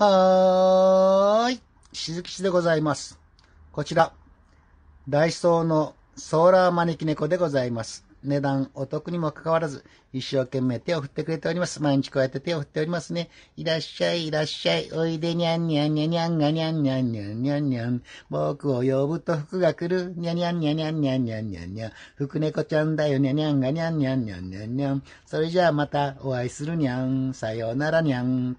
はーい。しずきちでございます。こちら、ダイソーのソーラー招き猫でございます。値段お得にもかかわらず、一生懸命手を振ってくれております。毎日こうやって手を振っておりますね。いらっしゃい、いらっしゃい。おいでにゃんにゃんにゃんにゃんがにゃんにゃんにゃんにゃんにゃん。僕を呼ぶと服が来る。にゃにゃんにゃんにゃんにゃんにゃんにゃんにゃん。服猫ちゃんだよ。にゃにゃんがにゃんにゃんにゃんにゃんにゃん。それじゃあまたお会いするにゃん。さようならにゃん。